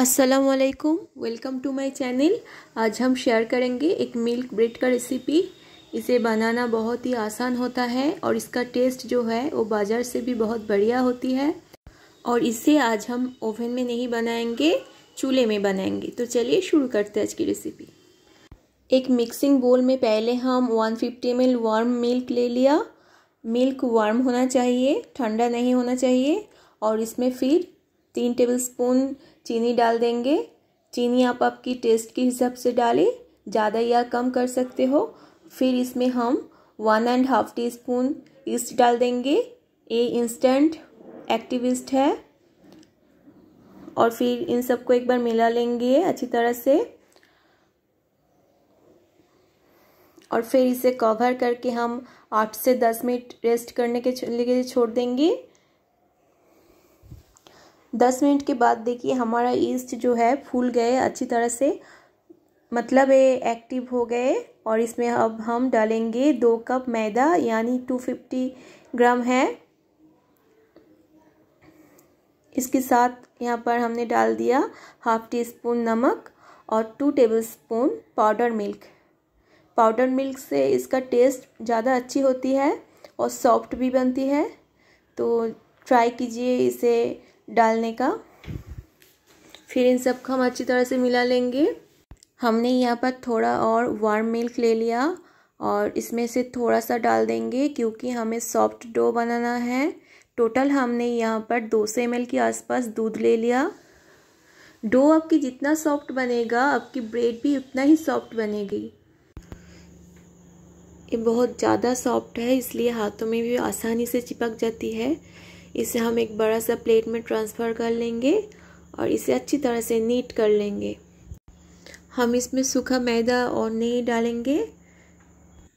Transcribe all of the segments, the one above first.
असलकुम welcome to my channel आज हम शेयर करेंगे एक मिल्क ब्रेड का रेसिपी इसे बनाना बहुत ही आसान होता है और इसका टेस्ट जो है वो बाज़ार से भी बहुत बढ़िया होती है और इसे आज हम ओवन में नहीं बनाएंगे चूल्हे में बनाएंगे तो चलिए शुरू करते हैं आज की रेसिपी एक मिक्सिंग बोल में पहले हम 150 फिफ्टी एम वार्म मिल्क ले लिया मिल्क वार्म होना चाहिए ठंडा नहीं होना चाहिए और इसमें फिर तीन टेबल स्पून चीनी डाल देंगे चीनी आप आपकी टेस्ट के हिसाब से डालें ज़्यादा या कम कर सकते हो फिर इसमें हम one and half teaspoon yeast डाल देंगे ये इंस्टेंट एक्टिविस्ट है और फिर इन सबको एक बार मिला लेंगे अच्छी तरह से और फिर इसे कवर करके हम आठ से दस मिनट रेस्ट करने के लिए छोड़ देंगे दस मिनट के बाद देखिए हमारा ईस्ट जो है फूल गए अच्छी तरह से मतलब ये एक्टिव हो गए और इसमें अब हम डालेंगे दो कप मैदा यानी टू फिफ्टी ग्राम है इसके साथ यहाँ पर हमने डाल दिया हाफ टी स्पून नमक और two tablespoon powder milk powder milk से इसका टेस्ट ज़्यादा अच्छी होती है और सॉफ्ट भी बनती है तो ट्राई कीजिए इसे डालने का फिर इन सब को हम अच्छी तरह से मिला लेंगे हमने यहाँ पर थोड़ा और वार्म मिल्क ले लिया और इसमें से थोड़ा सा डाल देंगे क्योंकि हमें सॉफ्ट डो बनाना है टोटल हमने यहाँ पर दो सौ एम के आसपास दूध ले लिया डो आपकी जितना सॉफ्ट बनेगा आपकी ब्रेड भी उतना ही सॉफ्ट बनेगी ये बहुत ज़्यादा सॉफ्ट है इसलिए हाथों में भी आसानी से चिपक जाती है इसे हम एक बड़ा सा प्लेट में ट्रांसफ़र कर लेंगे और इसे अच्छी तरह से नीट कर लेंगे हम इसमें सूखा मैदा और नहीं डालेंगे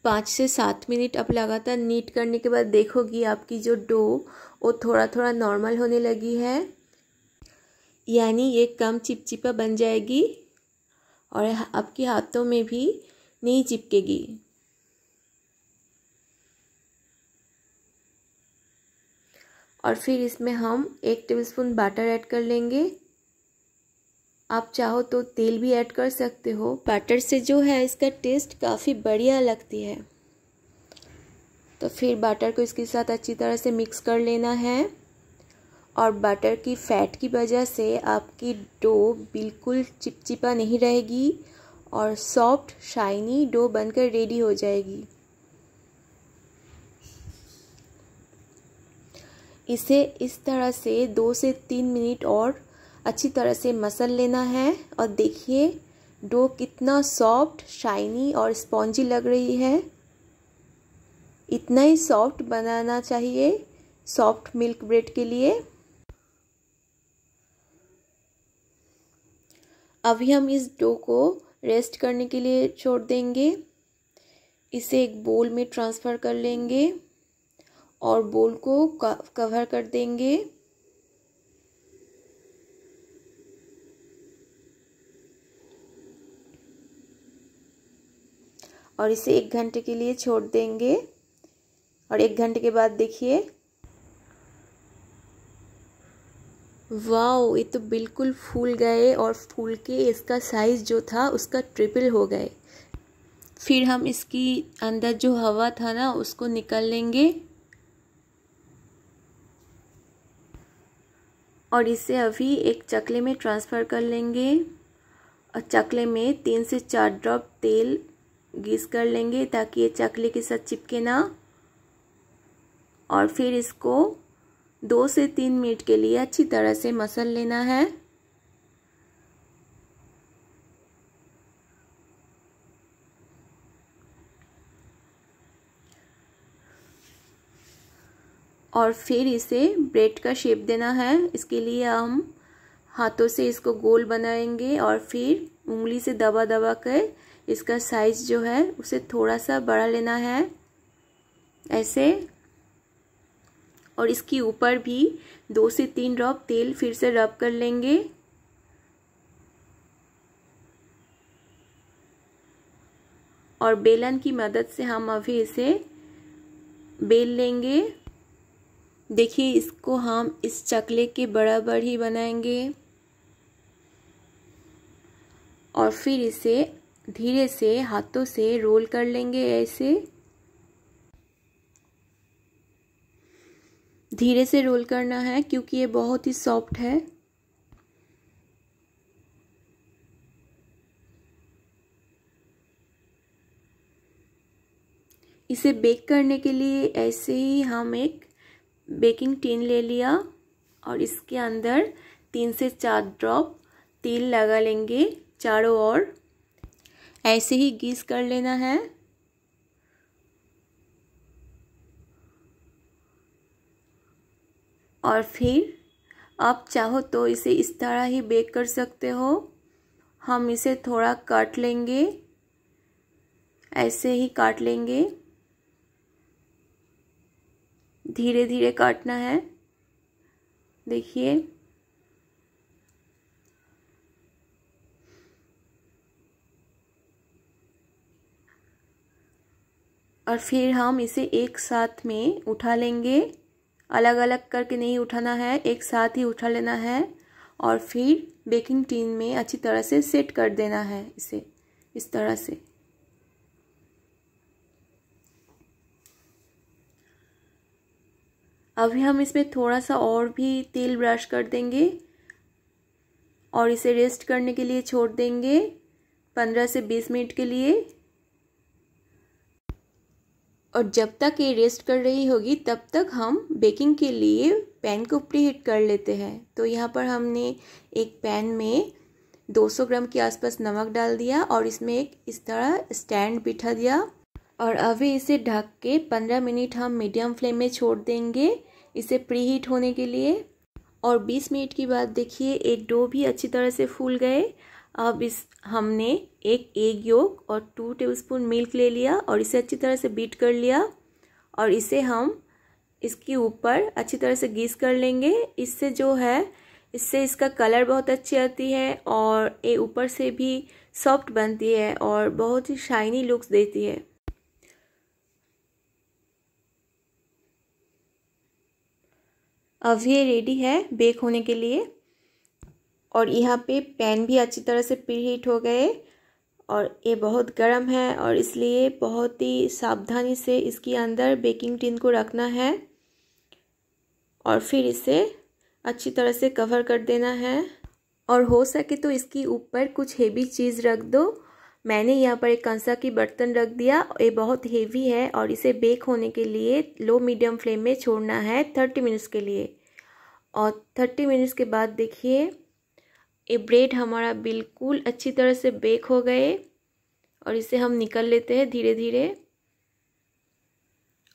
पाँच से सात मिनट आप लगातार नीट करने के बाद देखोगी आपकी जो डो वो थोड़ा थोड़ा नॉर्मल होने लगी है यानी ये कम चिपचिपा बन जाएगी और आपके हाथों में भी नहीं चिपकेगी और फिर इसमें हम एक टेबलस्पून बाटर ऐड कर लेंगे आप चाहो तो तेल भी ऐड कर सकते हो बाटर से जो है इसका टेस्ट काफ़ी बढ़िया लगती है तो फिर बाटर को इसके साथ अच्छी तरह से मिक्स कर लेना है और बाटर की फैट की वजह से आपकी डो बिल्कुल चिपचिपा नहीं रहेगी और सॉफ्ट शाइनी डो बनकर रेडी हो जाएगी इसे इस तरह से दो से तीन मिनट और अच्छी तरह से मसल लेना है और देखिए डो कितना सॉफ्ट शाइनी और स्पॉन्जी लग रही है इतना ही सॉफ्ट बनाना चाहिए सॉफ्ट मिल्क ब्रेड के लिए अभी हम इस डो को रेस्ट करने के लिए छोड़ देंगे इसे एक बोल में ट्रांसफ़र कर लेंगे और बोल को कवर कर देंगे और इसे एक घंटे के लिए छोड़ देंगे और एक घंटे के बाद देखिए वाओ ये तो बिल्कुल फूल गए और फूल के इसका साइज़ जो था उसका ट्रिपल हो गए फिर हम इसकी अंदर जो हवा था ना उसको निकाल लेंगे और इसे अभी एक चकले में ट्रांसफ़र कर लेंगे और चकले में तीन से चार ड्रॉप तेल घिस कर लेंगे ताकि ये चकले के साथ चिपके ना और फिर इसको दो से तीन मिनट के लिए अच्छी तरह से मसल लेना है और फिर इसे ब्रेड का शेप देना है इसके लिए हम हाथों से इसको गोल बनाएंगे और फिर उंगली से दबा दबा कर इसका साइज जो है उसे थोड़ा सा बड़ा लेना है ऐसे और इसके ऊपर भी दो से तीन ड्रॉप तेल फिर से रब कर लेंगे और बेलन की मदद से हम अभी इसे बेल लेंगे देखिए इसको हम इस चकले के बराबर ही बनाएंगे और फिर इसे धीरे से हाथों से रोल कर लेंगे ऐसे धीरे से रोल करना है क्योंकि ये बहुत ही सॉफ्ट है इसे बेक करने के लिए ऐसे ही हम एक बेकिंग टीन ले लिया और इसके अंदर तीन से चार ड्रॉप तेल लगा लेंगे चारों ओर ऐसे ही गीस कर लेना है और फिर आप चाहो तो इसे इस तरह ही बेक कर सकते हो हम इसे थोड़ा काट लेंगे ऐसे ही काट लेंगे धीरे धीरे काटना है देखिए और फिर हम इसे एक साथ में उठा लेंगे अलग अलग करके नहीं उठाना है एक साथ ही उठा लेना है और फिर बेकिंग टीन में अच्छी तरह से सेट कर देना है इसे इस तरह से अभी हम इसमें थोड़ा सा और भी तेल ब्रश कर देंगे और इसे रेस्ट करने के लिए छोड़ देंगे पंद्रह से बीस मिनट के लिए और जब तक ये रेस्ट कर रही होगी तब तक हम बेकिंग के लिए पैन को प्रीहीट कर लेते हैं तो यहाँ पर हमने एक पैन में 200 ग्राम के आसपास नमक डाल दिया और इसमें एक इस तरह स्टैंड बिठा दिया और अभी इसे ढक के 15 मिनट हम मीडियम फ्लेम में छोड़ देंगे इसे प्री हीट होने के लिए और 20 मिनट के बाद देखिए एक डो भी अच्छी तरह से फूल गए अब इस हमने एक एग योग और टू टेबलस्पून मिल्क ले लिया और इसे अच्छी तरह से बीट कर लिया और इसे हम इसके ऊपर अच्छी तरह से घीस कर लेंगे इससे जो है इससे इसका कलर बहुत अच्छी आती है और ये ऊपर से भी सॉफ्ट बनती है और बहुत ही शाइनी लुक्स देती है अब ये रेडी है बेक होने के लिए और यहाँ पे पैन भी अच्छी तरह से प्री हीट हो गए और ये बहुत गर्म है और इसलिए बहुत ही सावधानी से इसके अंदर बेकिंग टिन को रखना है और फिर इसे अच्छी तरह से कवर कर देना है और हो सके तो इसके ऊपर कुछ हेवी चीज़ रख दो मैंने यहाँ पर एक कंसा की बर्तन रख दिया ये बहुत हेवी है और इसे बेक होने के लिए लो मीडियम फ्लेम में छोड़ना है थर्टी मिनट्स के लिए और थर्टी मिनट्स के बाद देखिए ये ब्रेड हमारा बिल्कुल अच्छी तरह से बेक हो गए और इसे हम निकल लेते हैं धीरे धीरे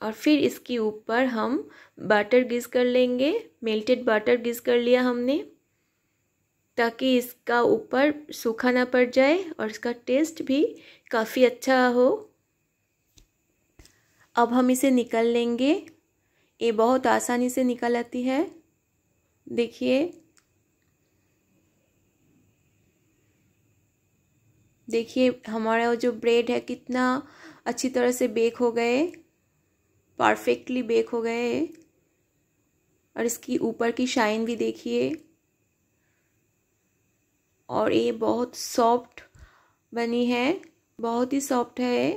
और फिर इसके ऊपर हम बाटर घिस कर लेंगे मेल्टेड बाटर घिस कर लिया हमने ताकि इसका ऊपर सूखा ना पड़ जाए और इसका टेस्ट भी काफ़ी अच्छा हो अब हम इसे निकल लेंगे ये बहुत आसानी से निकल आती है देखिए देखिए हमारा जो ब्रेड है कितना अच्छी तरह से बेक हो गए परफेक्टली बेक हो गए और इसकी ऊपर की शाइन भी देखिए और ये बहुत सॉफ्ट बनी है बहुत ही सॉफ्ट है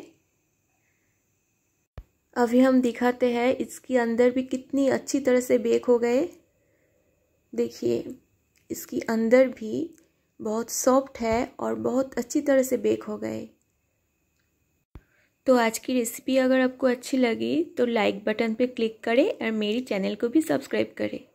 अभी हम दिखाते हैं इसके अंदर भी कितनी अच्छी तरह से बेक हो गए देखिए इसके अंदर भी बहुत सॉफ्ट है और बहुत अच्छी तरह से बेक हो गए तो आज की रेसिपी अगर आपको अच्छी लगी तो लाइक बटन पे क्लिक करें और मेरी चैनल को भी सब्सक्राइब करें